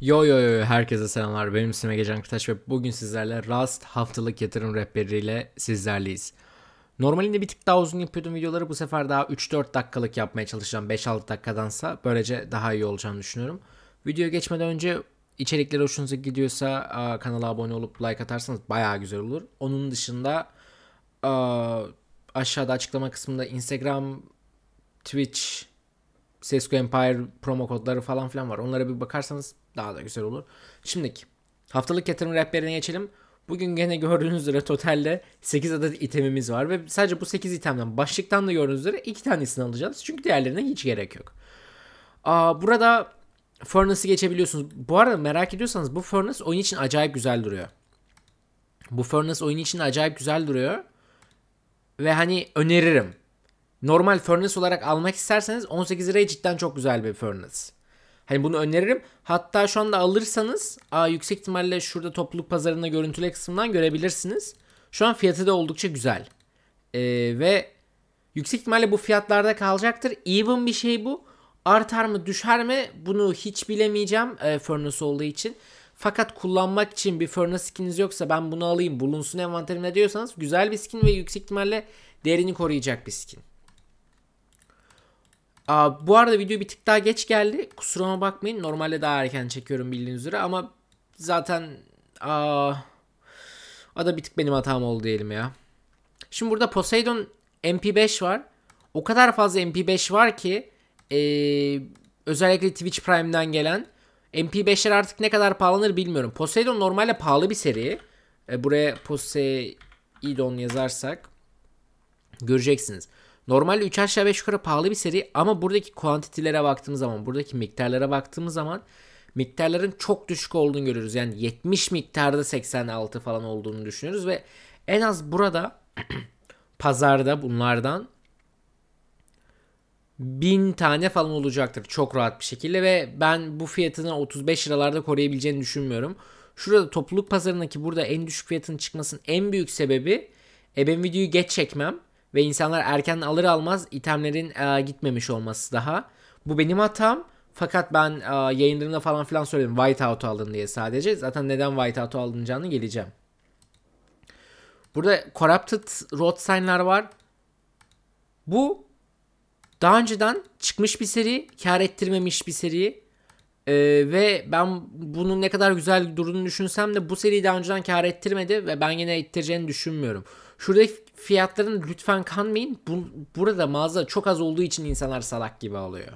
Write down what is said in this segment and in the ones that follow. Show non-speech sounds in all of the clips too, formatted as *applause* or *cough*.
Yo yo yo herkese selamlar benim ismim Egecan Kırtaş ve bugün sizlerle Rust haftalık yatırım rehberiyle sizlerleyiz. Normalinde bir tık daha uzun yapıyordum videoları bu sefer daha 3-4 dakikalık yapmaya çalışacağım 5-6 dakikadansa böylece daha iyi olacağını düşünüyorum. Videoya geçmeden önce içerikleri hoşunuza gidiyorsa kanala abone olup like atarsanız baya güzel olur. Onun dışında aşağıda açıklama kısmında Instagram, Twitch, CSGO Empire promo kodları falan filan var. Onlara bir bakarsanız daha da güzel olur. Şimdiki haftalık yatırım rehberine geçelim. Bugün gene gördüğünüz üzere totalde 8 adet itemimiz var ve sadece bu 8 itemden başlıktan da gördüğünüz üzere 2 tanesini alacağız. Çünkü diğerlerine hiç gerek yok. Aa, burada Furnace'ı geçebiliyorsunuz. Bu arada merak ediyorsanız bu Furnace oyun için acayip güzel duruyor. Bu Furnace oyun için acayip güzel duruyor. Ve hani öneririm. Normal Furnace olarak almak isterseniz 18 liraya cidden çok güzel bir Furnace. Hani bunu öneririm. Hatta şu anda alırsanız a, yüksek ihtimalle şurada topluluk pazarında görüntüle kısmından görebilirsiniz. Şu an fiyatı da oldukça güzel. Ee, ve yüksek ihtimalle bu fiyatlarda kalacaktır. Even bir şey bu. Artar mı düşer mi bunu hiç bilemeyeceğim e, furnace olduğu için. Fakat kullanmak için bir furnace skininiz yoksa ben bunu alayım bulunsun envanterimde diyorsanız güzel bir skin ve yüksek ihtimalle değerini koruyacak bir skin. Aa, bu arada video bir tık daha geç geldi. Kusuruma bakmayın. Normalde daha erken çekiyorum bildiğiniz üzere ama zaten aa, o da bir tık benim hatam oldu diyelim ya. Şimdi burada Poseidon MP5 var. O kadar fazla MP5 var ki ee, özellikle Twitch Prime'den gelen MP5'ler artık ne kadar pahalanır bilmiyorum. Poseidon normalde pahalı bir seri. E, buraya Poseidon yazarsak göreceksiniz. Normalde 3 aşağı 5 yukarı pahalı bir seri ama buradaki kuantitilere baktığımız zaman, buradaki miktarlara baktığımız zaman miktarların çok düşük olduğunu görüyoruz. Yani 70 miktarda 86 falan olduğunu düşünüyoruz ve en az burada *clears throat* pazarda bunlardan 1000 tane falan olacaktır çok rahat bir şekilde ve ben bu fiyatını 35 liralarda koruyabileceğini düşünmüyorum. Şurada topluluk pazarındaki burada en düşük fiyatın çıkmasının en büyük sebebi e ben videoyu geç çekmem ve insanlar erken alır almaz itemlerin e, gitmemiş olması daha. Bu benim hatam. Fakat ben e, yayınlarımda falan filan söyledim whiteout alın diye sadece. Zaten neden whiteout alınacağını geleceğim. Burada corrupted road sign'lar var. Bu daha önceden çıkmış bir seri, kar ettirmemiş bir seri. Ee, ve ben bunun ne kadar güzel durduğunu düşünsem de bu seri daha önceden kar ettirmedi ve ben yine ettireceğini düşünmüyorum. Şuradaki fiyatların lütfen kanmayın. Bu, burada mağaza çok az olduğu için insanlar salak gibi alıyor.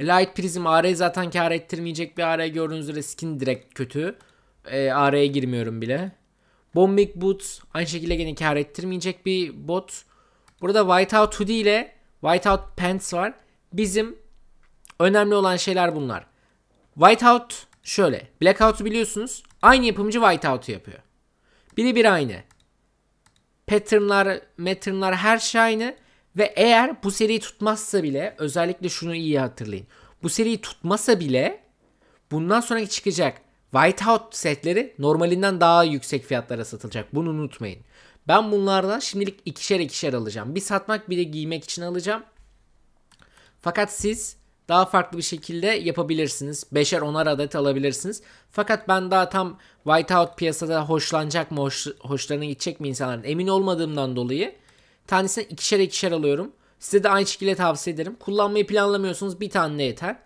Light Prism AR'yi zaten kar ettirmeyecek bir AR gördüğünüz üzere skin direkt kötü. E, AR'ye girmiyorum bile. Bombic Boots aynı şekilde gene kar ettirmeyecek bir bot. Burada Whiteout Hoodie ile Whiteout Pants var. Bizim önemli olan şeyler bunlar. Whiteout şöyle. Blackout'u biliyorsunuz. Aynı yapımcı Whiteout'u yapıyor. Biri bir aynı. Patternlar, patternlar her şey aynı. Ve eğer bu seriyi tutmazsa bile özellikle şunu iyi hatırlayın. Bu seriyi tutmasa bile bundan sonraki çıkacak Whiteout setleri normalinden daha yüksek fiyatlara satılacak. Bunu unutmayın. Ben bunlardan şimdilik ikişer ikişer alacağım. Bir satmak bir de giymek için alacağım. Fakat siz daha farklı bir şekilde yapabilirsiniz. Beşer onar adet alabilirsiniz. Fakat ben daha tam whiteout piyasada hoşlanacak mı, hoş, hoşlarına gidecek mi insanların emin olmadığımdan dolayı tanesini ikişer ikişer alıyorum. Size de aynı şekilde tavsiye ederim. Kullanmayı planlamıyorsunuz bir tane yeter.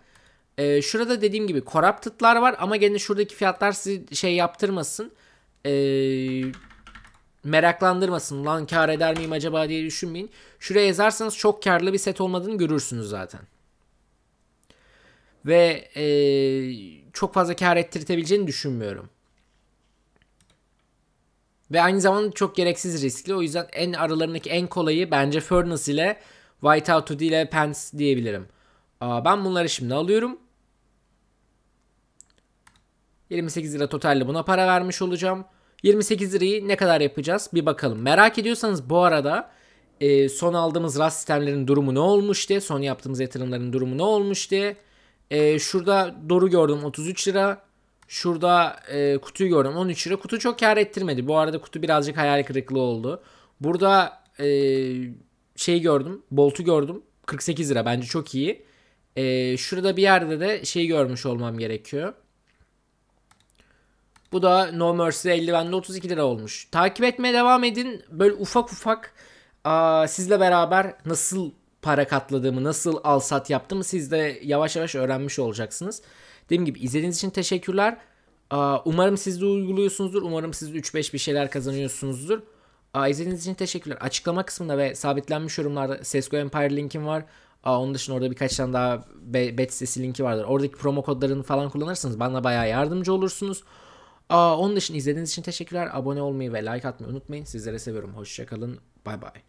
Ee, şurada dediğim gibi corrupted'lar var ama gene şuradaki fiyatlar sizi şey yaptırmasın. Ee, meraklandırmasın. Lan kar eder miyim acaba diye düşünmeyin. Şuraya yazarsanız çok karlı bir set olmadığını görürsünüz zaten ve e, çok fazla kar ettirtebileceğini düşünmüyorum. Ve aynı zamanda çok gereksiz riskli. O yüzden en aralarındaki en kolayı bence Furnace ile Whiteout 2 ile Pants diyebilirim. Aa, ben bunları şimdi alıyorum. 28 lira totalde buna para vermiş olacağım. 28 lirayı ne kadar yapacağız bir bakalım. Merak ediyorsanız bu arada e, son aldığımız rast sistemlerin durumu ne olmuş diye, son yaptığımız yatırımların durumu ne olmuş diye e, şurada Doru gördüm 33 lira. Şurada e, kutuyu gördüm 13 lira. Kutu çok kar ettirmedi. Bu arada kutu birazcık hayal kırıklığı oldu. Burada e, şey gördüm. Bolt'u gördüm. 48 lira bence çok iyi. E, şurada bir yerde de şey görmüş olmam gerekiyor. Bu da No Mercy 50 eldivende 32 lira olmuş. Takip etmeye devam edin. Böyle ufak ufak aa, sizle beraber nasıl para katladığımı, nasıl al sat yaptığımı siz de yavaş yavaş öğrenmiş olacaksınız. Dediğim gibi izlediğiniz için teşekkürler. Umarım siz de uyguluyorsunuzdur. Umarım siz 3-5 bir şeyler kazanıyorsunuzdur. İzlediğiniz için teşekkürler. Açıklama kısmında ve sabitlenmiş yorumlarda CSGO Empire linkim var. Onun dışında orada birkaç tane daha bet sitesi linki vardır. Oradaki promo kodlarını falan kullanırsanız bana bayağı yardımcı olursunuz. Onun dışında izlediğiniz için teşekkürler. Abone olmayı ve like atmayı unutmayın. Sizlere seviyorum. Hoşçakalın. Bay bay.